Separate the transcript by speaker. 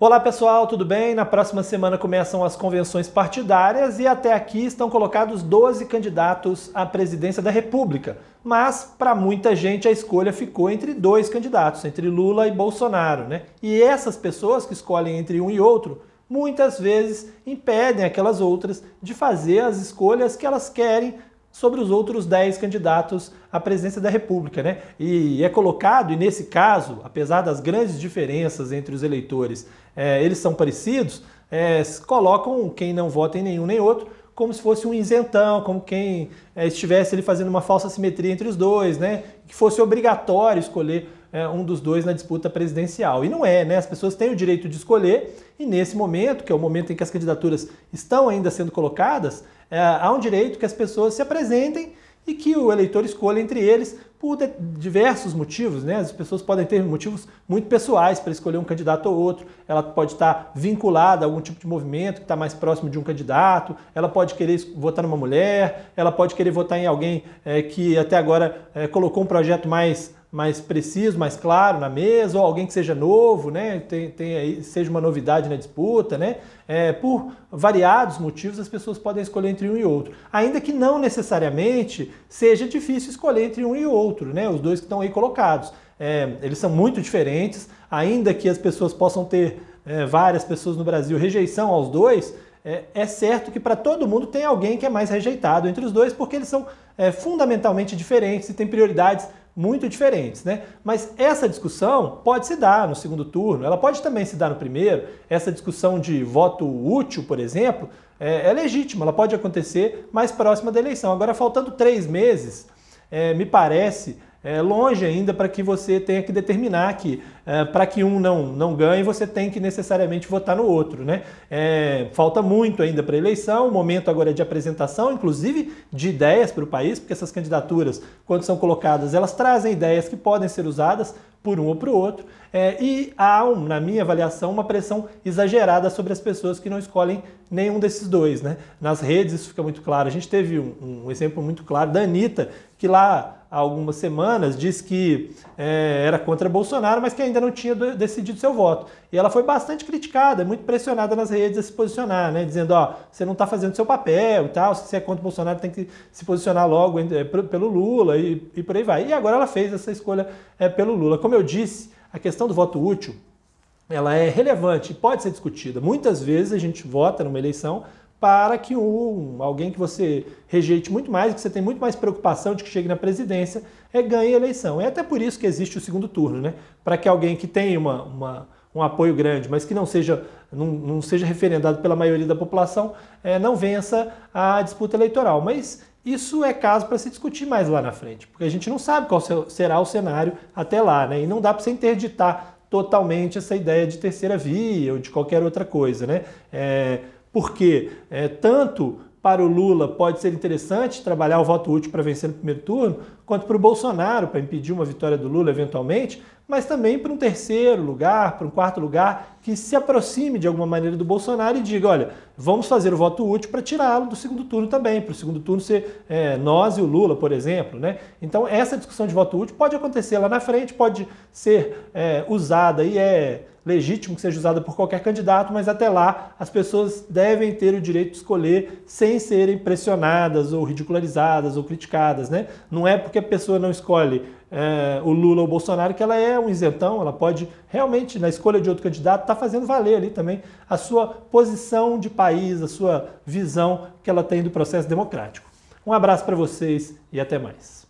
Speaker 1: Olá pessoal, tudo bem? Na próxima semana começam as convenções partidárias e até aqui estão colocados 12 candidatos à presidência da República. Mas para muita gente a escolha ficou entre dois candidatos, entre Lula e Bolsonaro, né? E essas pessoas que escolhem entre um e outro muitas vezes impedem aquelas outras de fazer as escolhas que elas querem sobre os outros 10 candidatos à presidência da República. Né? E é colocado, e nesse caso, apesar das grandes diferenças entre os eleitores, é, eles são parecidos, é, colocam quem não vota em nenhum nem outro como se fosse um isentão, como quem é, estivesse ele fazendo uma falsa simetria entre os dois, né? que fosse obrigatório escolher é, um dos dois na disputa presidencial. E não é, né? As pessoas têm o direito de escolher, e nesse momento, que é o momento em que as candidaturas estão ainda sendo colocadas, é, há um direito que as pessoas se apresentem e que o eleitor escolha entre eles por diversos motivos, né? As pessoas podem ter motivos muito pessoais para escolher um candidato ou outro. Ela pode estar vinculada a algum tipo de movimento que está mais próximo de um candidato. Ela pode querer votar numa mulher. Ela pode querer votar em alguém é, que até agora é, colocou um projeto mais mais preciso, mais claro na mesa, ou alguém que seja novo, né? Tem, tem, seja uma novidade na disputa, né? É, por variados motivos, as pessoas podem escolher entre um e outro. Ainda que não necessariamente seja difícil escolher entre um e outro, né? Os dois que estão aí colocados. É, eles são muito diferentes, ainda que as pessoas possam ter é, várias pessoas no Brasil rejeição aos dois, é, é certo que para todo mundo tem alguém que é mais rejeitado entre os dois, porque eles são é, fundamentalmente diferentes e têm prioridades muito diferentes, né? Mas essa discussão pode se dar no segundo turno, ela pode também se dar no primeiro. Essa discussão de voto útil, por exemplo, é, é legítima, ela pode acontecer mais próxima da eleição. Agora, faltando três meses, é, me parece é, longe ainda para que você tenha que determinar que é, para que um não, não ganhe, você tem que necessariamente votar no outro. Né? É, falta muito ainda para a eleição, o momento agora é de apresentação, inclusive de ideias para o país, porque essas candidaturas, quando são colocadas, elas trazem ideias que podem ser usadas por um ou para o outro, é, e há, um, na minha avaliação, uma pressão exagerada sobre as pessoas que não escolhem nenhum desses dois. Né? Nas redes isso fica muito claro. A gente teve um, um exemplo muito claro da Anitta, que lá há algumas semanas, disse que é, era contra Bolsonaro, mas que ainda não tinha decidido seu voto. E ela foi bastante criticada, muito pressionada nas redes a se posicionar, né? Dizendo, ó, você não está fazendo seu papel e tal, se você é contra Bolsonaro tem que se posicionar logo é, pelo Lula e, e, por aí vai. E agora ela fez essa escolha é, pelo Lula. Como eu disse, a questão do voto útil, ela é relevante, pode ser discutida. Muitas vezes a gente vota numa eleição para que um, alguém que você rejeite muito mais, que você tem muito mais preocupação de que chegue na presidência, é, ganhe a eleição. É até por isso que existe o segundo turno, né? Para que alguém que tem uma, uma, um apoio grande, mas que não seja, não, não seja referendado pela maioria da população, é, não vença a disputa eleitoral. Mas isso é caso para se discutir mais lá na frente, porque a gente não sabe qual será o cenário até lá, né? E não dá para você interditar totalmente essa ideia de terceira via ou de qualquer outra coisa, né? É, porque é, tanto para o Lula pode ser interessante trabalhar o voto útil para vencer no primeiro turno, quanto para o Bolsonaro, para impedir uma vitória do Lula eventualmente, mas também para um terceiro lugar, para um quarto lugar, que se aproxime de alguma maneira do Bolsonaro e diga: olha, vamos fazer o voto útil para tirá-lo do segundo turno também, para o segundo turno ser é, nós e o Lula, por exemplo. Né? Então, essa discussão de voto útil pode acontecer lá na frente, pode ser é, usada e é legítimo que seja usada por qualquer candidato, mas até lá as pessoas devem ter o direito de escolher sem serem pressionadas ou ridicularizadas ou criticadas. Né? Não é porque que a pessoa não escolhe é, o Lula ou o Bolsonaro, que ela é um isentão, ela pode realmente, na escolha de outro candidato, estar tá fazendo valer ali também a sua posição de país, a sua visão que ela tem do processo democrático. Um abraço para vocês e até mais.